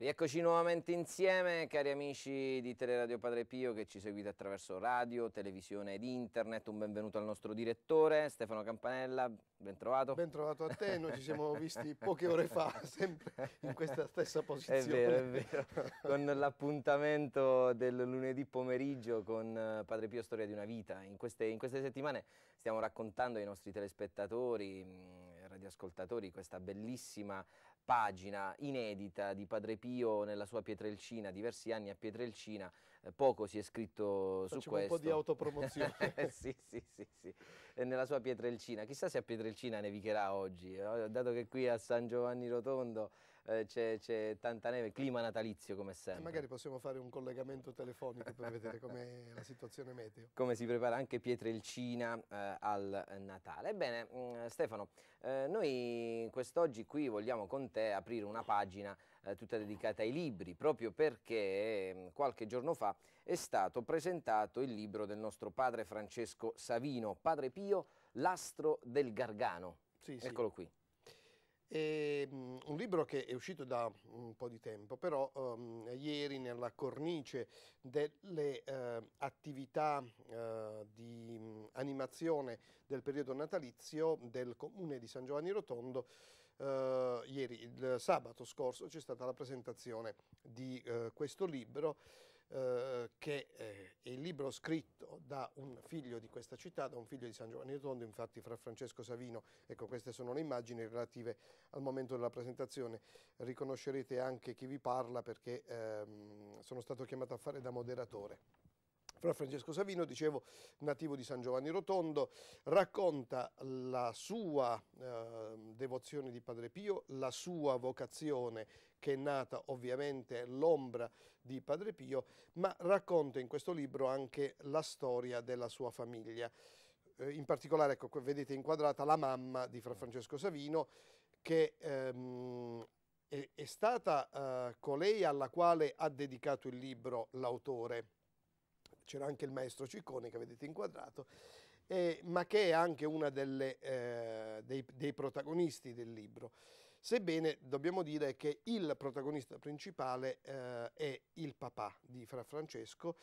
Rieccoci nuovamente insieme, cari amici di Teleradio Padre Pio che ci seguite attraverso radio, televisione ed internet. Un benvenuto al nostro direttore Stefano Campanella, ben trovato. Ben trovato a te, noi ci siamo visti poche ore fa, sempre in questa stessa posizione. È vero, è vero, con l'appuntamento del lunedì pomeriggio con eh, Padre Pio Storia di una vita. In queste, in queste settimane stiamo raccontando ai nostri telespettatori, mm, radioascoltatori, questa bellissima pagina inedita di Padre Pio nella sua Pietrelcina, diversi anni a Pietrelcina, eh, poco si è scritto Facciamo su questo. un po' di autopromozione. Eh, sì, sì, sì, sì, eh, nella sua Pietrelcina, chissà se a Pietrelcina nevicherà oggi, dato che qui a San Giovanni Rotondo eh, c'è, tanta neve, clima natalizio come eh, sempre. E magari possiamo fare un collegamento telefonico per vedere com'è la situazione meteo. Come si prepara anche Pietrelcina eh, al Natale. Ebbene mh, mm, Stefano, eh, noi quest'oggi qui vogliamo con te aprire una pagina eh, tutta dedicata ai libri, proprio perché mm, qualche giorno fa è stato presentato il libro del nostro padre Francesco Savino, Padre Pio, L'astro del Gargano. Sì, Eccolo sì. qui. È ehm, un libro che è uscito da un po' di tempo, però um, ieri nella cornice delle uh, attività uh, di mm, animazione del periodo natalizio del comune di San Giovanni Rotondo, uh, ieri, il sabato scorso, c'è stata la presentazione di questo libro eh, che eh, è il libro scritto da un figlio di questa città, da un figlio di San Giovanni Rotondo, infatti fra Francesco Savino, ecco queste sono le immagini relative al momento della presentazione, riconoscerete anche chi vi parla perché ehm, sono stato chiamato a fare da moderatore. Fra Francesco Savino, dicevo, nativo di San Giovanni Rotondo, racconta la sua eh, devozione di Padre Pio, la sua vocazione che è nata ovviamente l'ombra di Padre Pio, ma racconta in questo libro anche la storia della sua famiglia. Eh, in particolare, ecco, vedete inquadrata la mamma di Fra Francesco Savino che ehm, è, è, stata eh, colei alla quale ha dedicato il libro l'autore c'era anche il maestro Ciccone che vedete inquadrato, eh, ma che è anche uno eh, dei, dei protagonisti del libro. Sebbene dobbiamo dire che il protagonista principale eh, è il papà di Fra Francesco,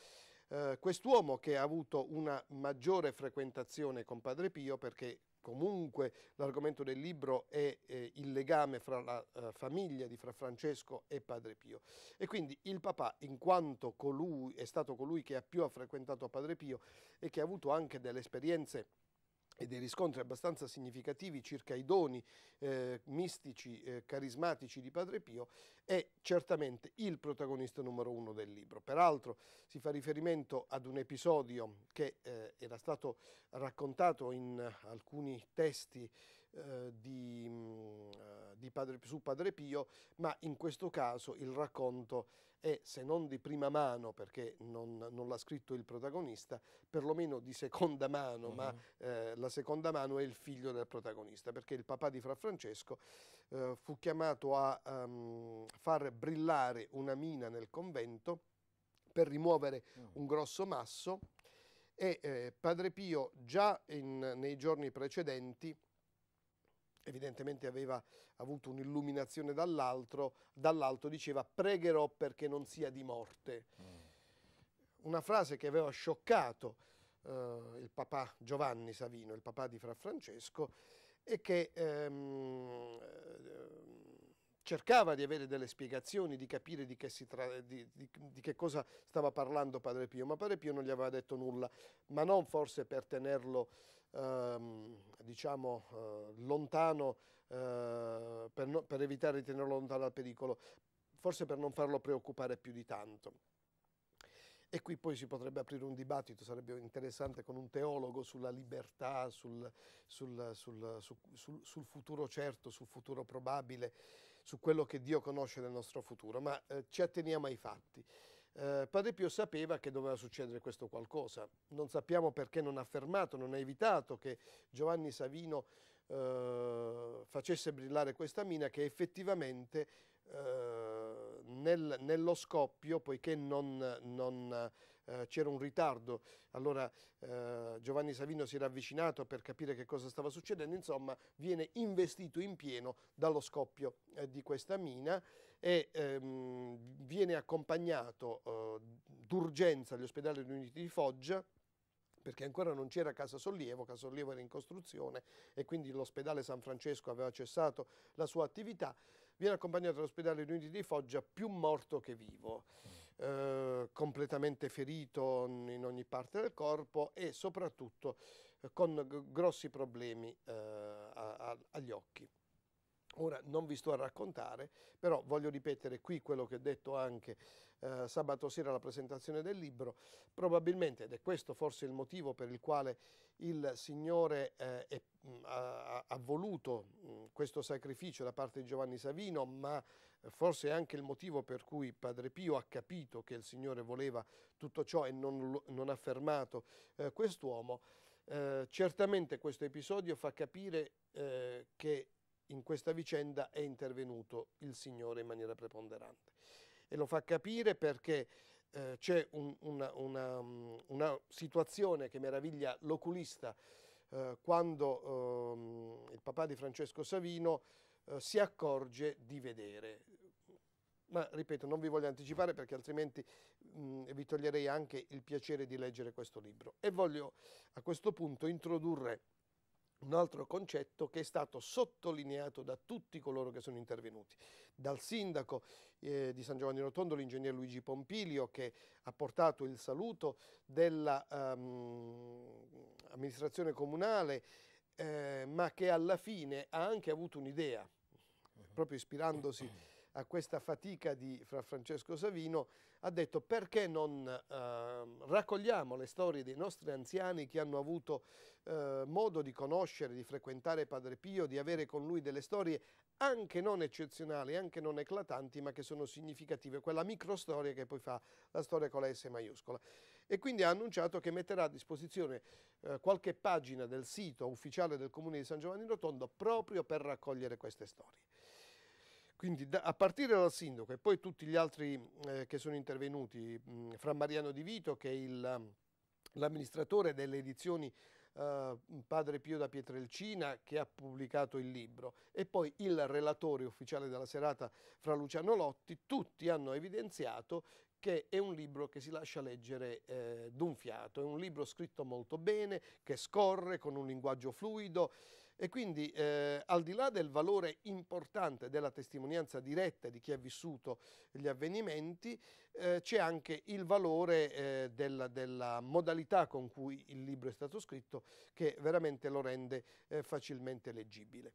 eh, quest'uomo che ha avuto una maggiore frequentazione con Padre Pio perché comunque l'argomento del libro è eh, il legame fra la eh, famiglia di Fra Francesco e Padre Pio. E quindi il papà, in quanto colui, è stato colui che ha più ha frequentato Padre Pio e che ha avuto anche delle esperienze e dei riscontri abbastanza significativi circa i doni eh, mistici, eh, carismatici di Padre Pio, è certamente il protagonista numero uno del libro. Peraltro si fa riferimento ad un episodio che eh, era stato raccontato in alcuni testi eh, di, mh, mm, eh, di padre, su Padre Pio, ma in questo caso il racconto è, se non di prima mano, perché non, non l'ha scritto il protagonista, perlomeno di seconda mano, mm -hmm. ma mm-hmm. eh, la seconda mano è il figlio del protagonista, perché il papà di Fra Francesco eh, fu chiamato a um, far brillare una mina nel convento per rimuovere mm. un grosso masso e eh, Padre Pio già in, nei giorni precedenti evidentemente aveva avuto un'illuminazione dall'alto, diceva pregherò perché non sia di morte. Mm. Una frase che aveva scioccato eh, il papà Giovanni Savino, il papà di Fra Francesco, e che ehm, cercava di avere delle spiegazioni, di capire di che, di, di, di che, cosa stava parlando Padre Pio, ma Padre Pio non gli aveva detto nulla, ma non forse per tenerlo ehm, diciamo, eh, lontano, eh, per, no, per evitare di tenerlo lontano dal pericolo, forse per non farlo preoccupare più di tanto. E qui poi si potrebbe aprire un dibattito, sarebbe interessante con un teologo sulla libertà, sul, sul, sul, sul futuro certo, sul futuro probabile, su quello che Dio conosce nel nostro futuro, ma eh, ci atteniamo ai fatti. Eh, Padre Pio sapeva che doveva succedere questo qualcosa, non sappiamo perché non ha fermato, non ha evitato che Giovanni Savino eh, facesse brillare questa mina che effettivamente eh, nel, nello scoppio, poiché non, non eh, c'era un ritardo, allora eh, Giovanni Savino si era avvicinato per capire che cosa stava succedendo, insomma viene investito in pieno dallo scoppio eh, di questa mina e ehm, viene accompagnato eh, d'urgenza agli ospedali riuniti di Foggia, perché ancora non c'era Casa Sollievo, Casa Sollievo era in costruzione e quindi l'ospedale San Francesco aveva cessato la sua attività viene accompagnato all'ospedale Riuniti di Foggia più morto che vivo, eh, completamente ferito in ogni parte del corpo e soprattutto eh, con grossi problemi eh, a, a, agli occhi. Ora non vi sto a raccontare, però voglio ripetere qui quello che ho detto anche eh, sabato sera alla presentazione del libro. Probabilmente, ed è questo forse il motivo per il quale il Signore eh, è, mm, ha, ha, voluto mh, mm, questo sacrificio da parte di Giovanni Savino, ma forse è anche il motivo per cui Padre Pio ha capito che il Signore voleva tutto ciò e non, non ha fermato eh, quest'uomo. Eh, certamente questo episodio fa capire eh, che in questa vicenda è intervenuto il Signore in maniera preponderante. E lo fa capire perché eh, c'è un, una, una, mm, una, situazione che meraviglia l'oculista eh, quando eh, il papà di Francesco Savino eh, si accorge di vedere. Ma ripeto, non vi voglio anticipare perché altrimenti mh, mm, vi toglierei anche il piacere di leggere questo libro. E voglio a questo punto introdurre un altro concetto che è stato sottolineato da tutti coloro che sono intervenuti, dal sindaco eh, di San Giovanni Rotondo, l'ingegner Luigi Pompilio, che ha portato il saluto dell'amministrazione ehm, um, comunale, eh, ma che alla fine ha anche avuto un'idea, proprio ispirandosi a questa fatica di fra Francesco Savino, ha detto perché non eh, raccogliamo le storie dei nostri anziani che hanno avuto eh, modo di conoscere, di frequentare Padre Pio, di avere con lui delle storie anche non eccezionali, anche non eclatanti, ma che sono significative, quella microstoria che poi fa la storia con la S maiuscola. E quindi ha annunciato che metterà a disposizione eh, qualche pagina del sito ufficiale del Comune di San Giovanni Rotondo proprio per raccogliere queste storie. Quindi da, a partire dal sindaco e poi tutti gli altri eh, che sono intervenuti, mh, mm, fra Mariano Di Vito che è mm, l'amministratore delle edizioni eh, Padre Pio da Pietrelcina che ha pubblicato il libro e poi il relatore ufficiale della serata fra Luciano Lotti, tutti hanno evidenziato che è un libro che si lascia leggere eh, d'un fiato, è un libro scritto molto bene, che scorre con un linguaggio fluido, e quindi eh, al di là del valore importante della testimonianza diretta di chi ha vissuto gli avvenimenti, eh, c'è anche il valore eh, della, della, modalità con cui il libro è stato scritto che veramente lo rende eh, facilmente leggibile.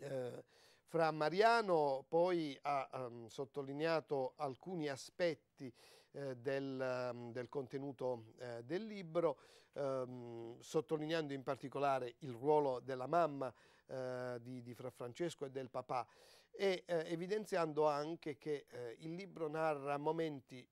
Eh, fra Mariano poi ha um, sottolineato alcuni aspetti eh, del, um, del, contenuto eh, del libro, ehm, sottolineando in particolare il ruolo della mamma eh, di, di, Fra Francesco e del papà e eh, evidenziando anche che eh, il libro narra momenti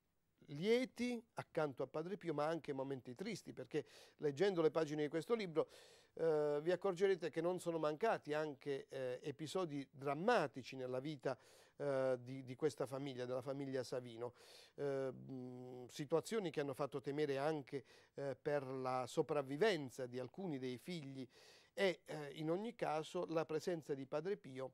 lieti accanto a Padre Pio ma anche momenti tristi perché leggendo le pagine di questo libro eh, vi accorgerete che non sono mancati anche eh, episodi drammatici nella vita eh, di, di, questa famiglia, della famiglia Savino, eh, mh, situazioni che hanno fatto temere anche eh, per la sopravvivenza di alcuni dei figli e in ogni caso la presenza di Padre Pio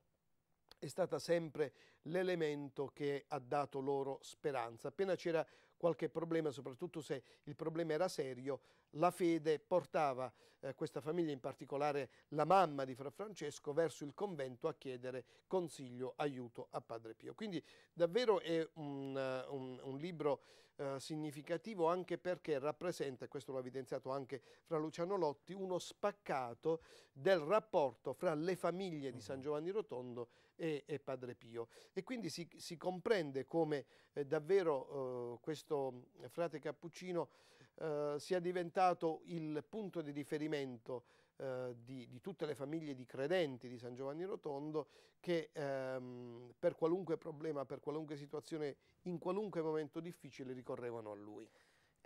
è stata sempre l'elemento che ha dato loro speranza. Appena c'era qualche problema, soprattutto se il problema era serio, la fede portava eh, questa famiglia, in particolare la mamma di Fra Francesco, verso il convento a chiedere consiglio, aiuto a Padre Pio. Quindi davvero è un, eh, un, un libro eh, significativo anche perché rappresenta, questo l'ha evidenziato anche fra Luciano Lotti, uno spaccato del rapporto fra le famiglie di San mm-hmm. Giovanni Rotondo e, e Padre Pio. E quindi si, si comprende come eh, davvero eh, questo eh, frate Cappuccino eh, sia diventato il punto di riferimento eh, di, di, tutte le famiglie di credenti di San Giovanni Rotondo che ehm, per qualunque problema, per qualunque situazione, in qualunque momento difficile ricorrevano a lui.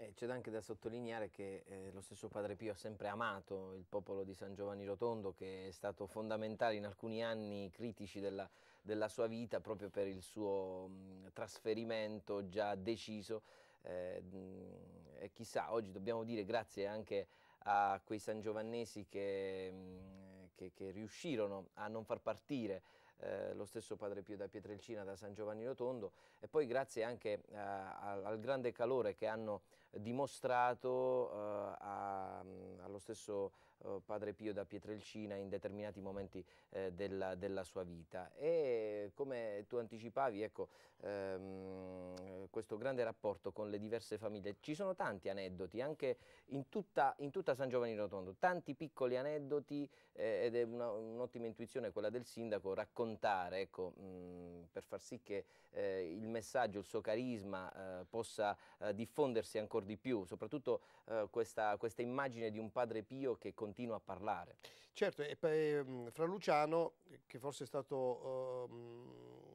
Eh, c'è anche da sottolineare che eh, lo stesso Padre Pio ha sempre amato il popolo di San Giovanni Rotondo, che è stato fondamentale in alcuni anni critici della, della sua vita proprio per il suo mh, trasferimento già deciso. Eh, e chissà, oggi dobbiamo dire grazie anche a quei sangiovannesi che, mh, che, che riuscirono a non far partire eh, lo stesso padre Pio da Pietrelcina, da San Giovanni Rotondo e poi grazie anche eh, al, al, grande calore che hanno dimostrato eh, a, mm, allo stesso eh, padre Pio da Pietrelcina in determinati momenti eh, della, della, sua vita. E come tu anticipavi, ecco, ehm, questo grande rapporto con le diverse famiglie, ci sono tanti aneddoti, anche in tutta, in tutta San Giovanni Rotondo, tanti piccoli aneddoti eh, ed è un'ottima un intuizione quella del sindaco raccontare, ecco, mh, per far sì che eh, il messaggio, il suo carisma eh, possa eh, diffondersi ancora di più, soprattutto questa, questa, immagine di un padre Pio che continua continua a parlare. Certo, e, ehm, fra Luciano, che forse è stato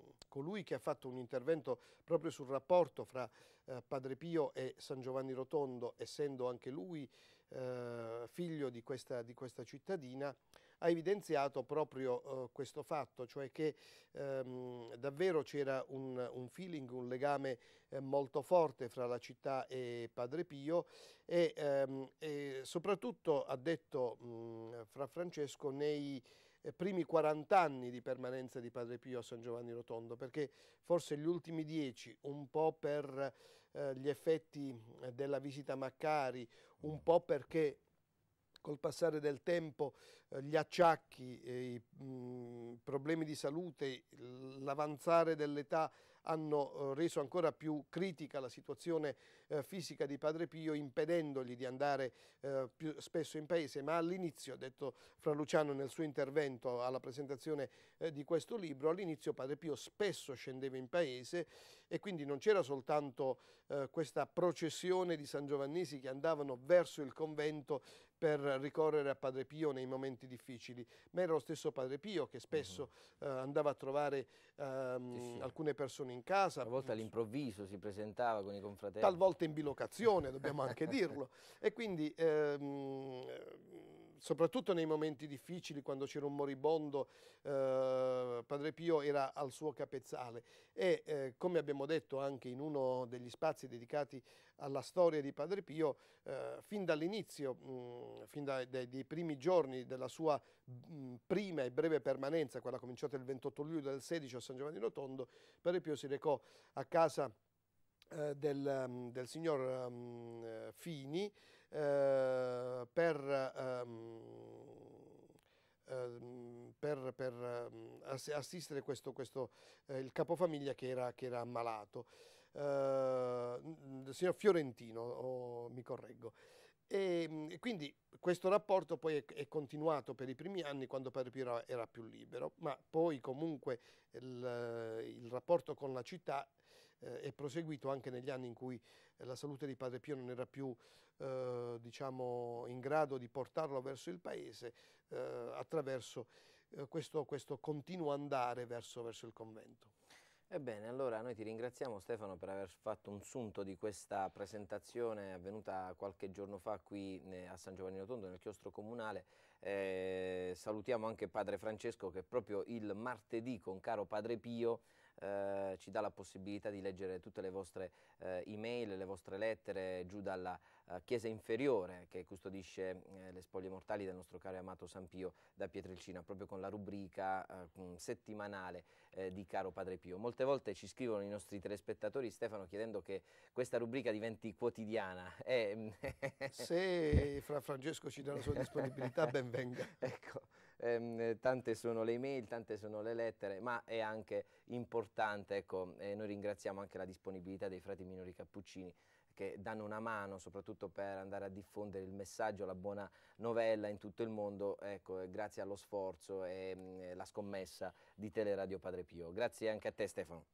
eh, colui che ha fatto un intervento proprio sul rapporto fra eh, Padre Pio e San Giovanni Rotondo, essendo anche lui eh, figlio di questa, di questa cittadina, ha evidenziato proprio eh, questo fatto, cioè che ehm, davvero c'era un, un, feeling, un legame eh, molto forte fra la città e Padre Pio e, ehm, e soprattutto ha detto mh, mm, Fra Francesco nei eh, primi 40 anni di permanenza di Padre Pio a San Giovanni Rotondo, perché forse gli ultimi 10, un po' per eh, gli effetti eh, della visita Maccari, un mm. po' perché col passare del tempo eh, gli acciacchi, i mm, problemi di salute, l'avanzare dell'età hanno eh, reso ancora più critica la situazione eh, fisica di Padre Pio impedendogli di andare più spesso in paese, ma all'inizio, ha detto Fra Luciano nel suo intervento alla presentazione di questo libro, all'inizio Padre Pio spesso scendeva in paese e quindi non c'era soltanto questa processione di San Giovannesi che andavano verso il convento per ricorrere a Padre Pio nei momenti difficili, ma era lo stesso Padre Pio che spesso uh -huh. uh, andava a trovare um, sì, sì. alcune persone in casa. Una volta all'improvviso si presentava con i confratelli. Talvolta in bilocazione, dobbiamo anche dirlo. E quindi... Um, soprattutto nei momenti difficili, quando c'era un moribondo, eh, Padre Pio era al suo capezzale e eh, come abbiamo detto anche in uno degli spazi dedicati alla storia di Padre Pio, eh, fin dall'inizio, mm, fin dai, dai, dai, primi giorni della sua mh, mm, prima e breve permanenza, quella cominciata il 28 luglio del 16 a San Giovanni Rotondo, Padre Pio si recò a casa eh, del, mm, del, signor um, Fini eh, per, ehm, ehm, per, per, ehm, assistere questo, questo eh, il capofamiglia che era, che era ammalato. Eh, il signor Fiorentino, oh, mi correggo. E, ehm, e, quindi questo rapporto poi è, è, continuato per i primi anni quando Padre Pio era, era più libero, ma poi comunque il, il rapporto con la città eh, è proseguito anche negli anni in cui eh, la salute di Padre Pio non era più eh, diciamo, in grado di portarlo verso il paese eh, attraverso eh, questo, questo, continuo andare verso, verso il convento. Ebbene, allora noi ti ringraziamo Stefano per aver fatto un sunto di questa presentazione avvenuta qualche giorno fa qui eh, a San Giovanni Rotondo nel chiostro comunale. Eh, salutiamo anche Padre Francesco che proprio il martedì con caro Padre Pio eh, ci dà la possibilità di leggere tutte le vostre eh, email, le vostre lettere giù dalla eh, chiesa inferiore che custodisce eh, le spoglie mortali del nostro caro e amato San Pio da Pietrelcina, proprio con la rubrica eh, mm, settimanale eh, di Caro Padre Pio. Molte volte ci scrivono i nostri telespettatori, Stefano, chiedendo che questa rubrica diventi quotidiana. Mm, Se fra Francesco ci dà la sua disponibilità, ben venga. ecco ehm, tante sono le email, tante sono le lettere, ma è anche importante, ecco, eh, noi ringraziamo anche la disponibilità dei frati minori cappuccini che danno una mano soprattutto per andare a diffondere il messaggio, la buona novella in tutto il mondo, ecco, grazie allo sforzo e mh, mm, la scommessa di Teleradio Padre Pio. Grazie anche a te Stefano.